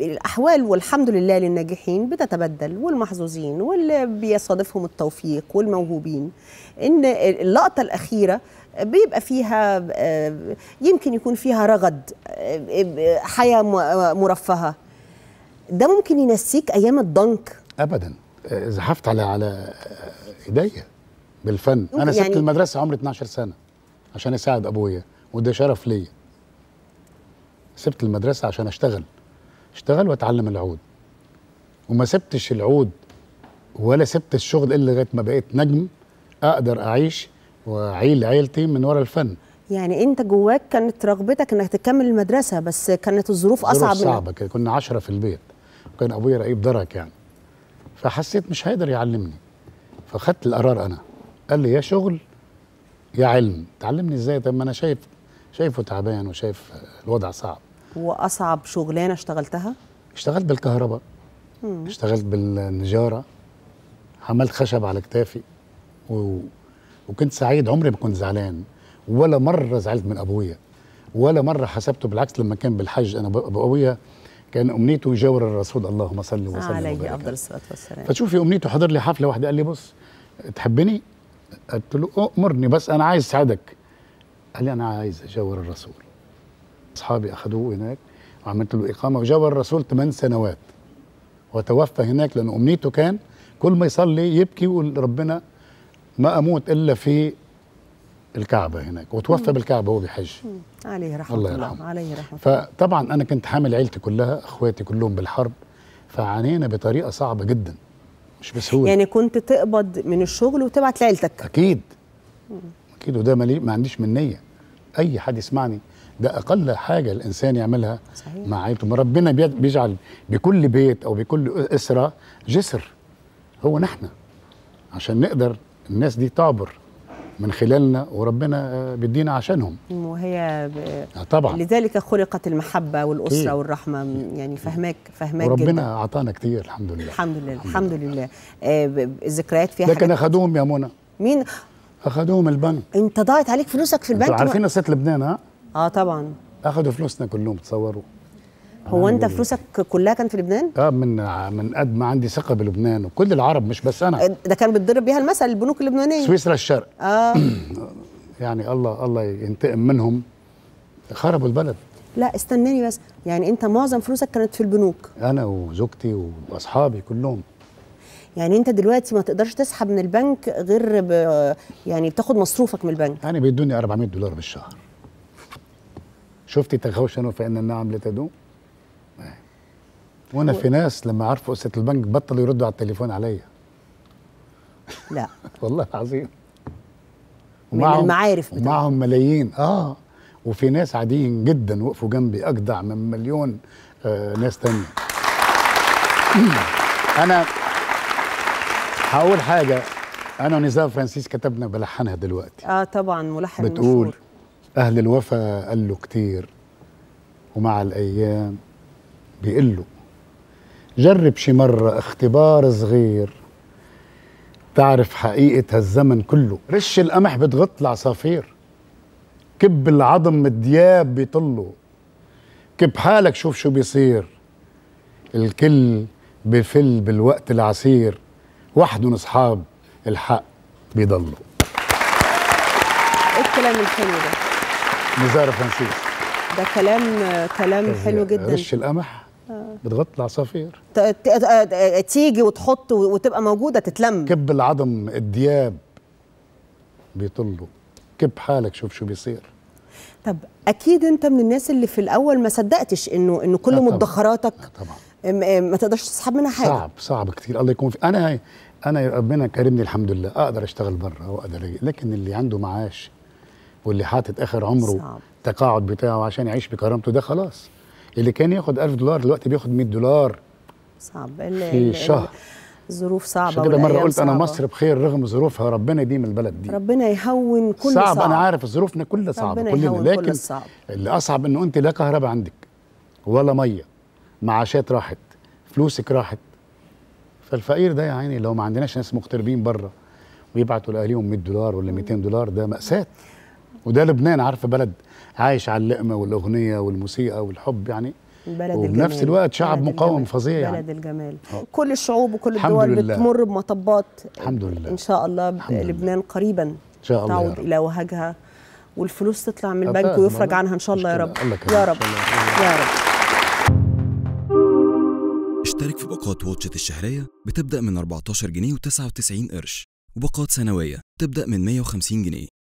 الأحوال والحمد لله للناجحين بتتبدل والمحظوظين واللي بيصادفهم التوفيق والموهوبين إن اللقطة الأخيرة بيبقى فيها يمكن يكون فيها رغد حياة مرفهة ده ممكن ينسيك أيام الضنك أبدا زحفت على على إيديا بالفن أنا سبت يعني المدرسة عمري 12 سنة عشان أساعد أبويا وده شرف ليا سبت المدرسة عشان أشتغل اشتغل واتعلم العود وما سبتش العود ولا سبت الشغل الا لغايه ما بقيت نجم اقدر اعيش واعيل عيلتي من ورا الفن يعني انت جواك كانت رغبتك انك تكمل المدرسه بس كانت الظروف اصعب صعبه كده كنا عشرة في البيت وكان ابويا رقيب درك يعني فحسيت مش هيقدر يعلمني فاخدت القرار انا قال لي يا شغل يا علم تعلمني ازاي طب ما انا شايف شايفه تعبان وشايف الوضع صعب واصعب شغلانه اشتغلتها اشتغلت بالكهرباء مم. اشتغلت بالنجاره حملت خشب على كتافي و... وكنت سعيد عمري ما كنت زعلان ولا مره زعلت من ابويا ولا مره حسبته بالعكس لما كان بالحج انا ابويا كان امنيته يجاور الرسول اللهم صل وسلم عليه افضل الصلاه والسلام فتشوفي امنيته حضر لي حفله واحده قال لي بص تحبني قلت له امرني بس انا عايز اساعدك قال لي انا عايز اجاور الرسول اصحابي اخذوه هناك وعملت له اقامه وجاب الرسول ثمان سنوات وتوفى هناك لان امنيته كان كل ما يصلي يبكي يقول ربنا ما اموت الا في الكعبه هناك وتوفى بالكعبه وهو بيحج عليه رحمه الله, الله. عليه رحمه فطبعا انا كنت حامل عيلتي كلها اخواتي كلهم بالحرب فعانينا بطريقه صعبه جدا مش بسهوله يعني كنت تقبض من الشغل وتبعت لعيلتك اكيد اكيد وده ما عنديش منيه اي حد يسمعني ده اقل حاجه الانسان يعملها صحيح. مع عيلته ربنا بيجعل بكل بيت او بكل اسره جسر هو نحن عشان نقدر الناس دي تعبر من خلالنا وربنا بيدينا عشانهم وهي ب... آه، طبعا لذلك خلقت المحبه والاسره إيه؟ والرحمه يعني فهماك فهماك وربنا جدا. اعطانا كتير الحمد لله الحمد لله الحمد لله, لله. آه الذكريات فيها لكن اخدوهم يا منى مين اخدوهم البنك انت ضاعت عليك فلوسك في البنك انتوا عارفين قصه لبنان ها اه طبعا اخذوا فلوسنا كلهم تصوروا هو انت فلوسك كلها كانت في لبنان؟ اه من من قد ما عندي ثقه بلبنان وكل العرب مش بس انا ده كان بيتضرب بيها المثل البنوك اللبنانيه سويسرا الشرق اه يعني الله الله ينتقم منهم خربوا البلد لا استناني بس يعني انت معظم فلوسك كانت في البنوك انا وزوجتي واصحابي كلهم يعني انت دلوقتي ما تقدرش تسحب من البنك غير يعني بتاخد مصروفك من البنك يعني بيدوني 400 دولار بالشهر شفت تغوشنوا فان النعم لتدوم إيه. وانا في ناس لما عرفوا قصه البنك بطلوا يردوا على التليفون عليا لا والله العظيم من المعارف بتاعهم معهم ملايين اه وفي ناس عاديين جدا وقفوا جنبي اجدع من مليون آه ناس تانية انا هقول حاجه انا ونزار فرانسيس كتبنا بلحنها دلوقتي اه طبعا ملحن بتقول مشهور. أهل الوفا قال له كتير ومع الأيام بيقول له جرب شي مرة اختبار صغير تعرف حقيقة هالزمن كله رش القمح بتغط العصافير كب العظم الدياب بيطلوا كب حالك شوف شو بيصير الكل بفل بالوقت العسير وحدهم اصحاب الحق بيضلوا الكلام الحلو ده نزار فرانسيس ده كلام كلام طيب، حلو جدا وش القمح آه. بتغطي العصافير آه، تيجي وتحط وتبقى موجوده تتلم كب العظم الدياب بيطلوا كب حالك شوف شو بيصير طب اكيد انت من الناس اللي في الاول ما صدقتش انه انه كل آه، مدخراتك طبعا ما تقدرش تسحب منها حاجه صعب صعب كتير الله يكون في انا انا ربنا كرمني الحمد لله اقدر اشتغل بره واقدر لكن اللي عنده معاش واللي حاطط اخر عمره صعب. تقاعد بتاعه عشان يعيش بكرامته ده خلاص اللي كان ياخد 1000 دولار دلوقتي بياخد 100 دولار صعب اللي في الشهر ظروف صعبه كده مره قلت صعبة. انا مصر بخير رغم ظروفها ربنا يديم البلد دي ربنا يهون كل صعب, صعب. انا عارف ظروفنا كلها صعبه كلنا لكن كل الصعب. اللي اصعب انه انت لا كهرباء عندك ولا ميه معاشات راحت فلوسك راحت فالفقير ده يا عيني لو ما عندناش ناس مغتربين بره ويبعتوا لاهاليهم 100 دولار ولا 200 دولار ده ماساه وده لبنان عارفه بلد عايش على اللقمه والاغنيه والموسيقى والحب يعني بلد وبنفس الجمال. الوقت شعب مقاوم فظيع يعني. بلد الجمال أوه. كل الشعوب وكل الدول لله. بتمر بمطبات الحمد لله ان شاء الله لبنان لله. قريبا ان شاء الله تعود الى وهجها والفلوس تطلع من البنك ويفرج عنها ان شاء الله يا رب يا رب يا رب اشترك في باقات واتشت الشهرية بتبدأ من 14 جنيه و99 قرش وباقات سنوية تبدأ من 150 جنيه